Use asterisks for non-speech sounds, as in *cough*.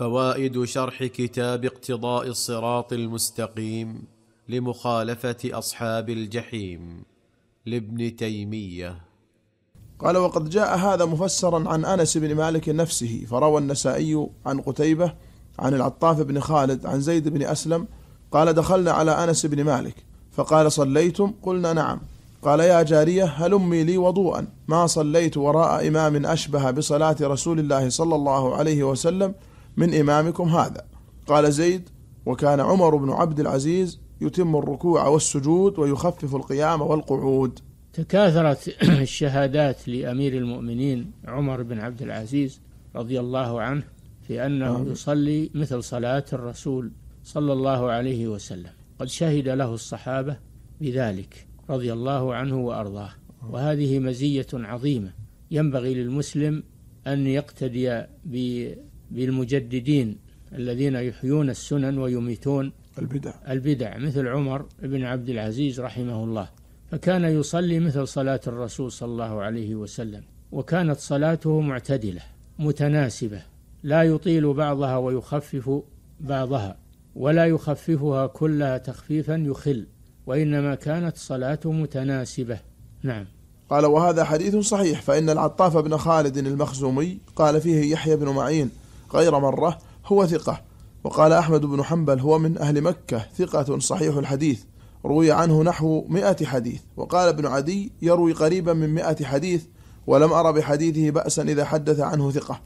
فوائد شرح كتاب اقتضاء الصراط المستقيم لمخالفه اصحاب الجحيم لابن تيميه قال وقد جاء هذا مفسرا عن انس بن مالك نفسه فروى النسائي عن قتيبه عن العطاف بن خالد عن زيد بن اسلم قال دخلنا على انس بن مالك فقال صليتم قلنا نعم قال يا جاريه هلمي لي وضوءا ما صليت وراء امام اشبه بصلاه رسول الله صلى الله عليه وسلم من إمامكم هذا قال زيد وكان عمر بن عبد العزيز يتم الركوع والسجود ويخفف القيام والقعود تكاثرت *clears throat* الشهادات لأمير المؤمنين عمر بن عبد العزيز رضي الله عنه في أنه يصلي مثل صلاة الرسول صلى الله عليه وسلم قد شهد له الصحابة بذلك رضي الله عنه وأرضاه وهذه مزية عظيمة ينبغي للمسلم أن يقتدي بالمجددين الذين يحيون السنن ويميتون البدع البدع مثل عمر بن عبد العزيز رحمه الله فكان يصلي مثل صلاة الرسول صلى الله عليه وسلم وكانت صلاته معتدلة متناسبة لا يطيل بعضها ويخفف بعضها ولا يخففها كلها تخفيفا يخل وإنما كانت صلاته متناسبة نعم قال وهذا حديث صحيح فإن العطاف بن خالد المخزومي قال فيه يحيى بن معين غير مرة هو ثقة وقال أحمد بن حنبل هو من أهل مكة ثقة صحيح الحديث روي عنه نحو مئة حديث وقال ابن عدي يروي قريبا من مئة حديث ولم أرى بحديثه بأسا إذا حدث عنه ثقة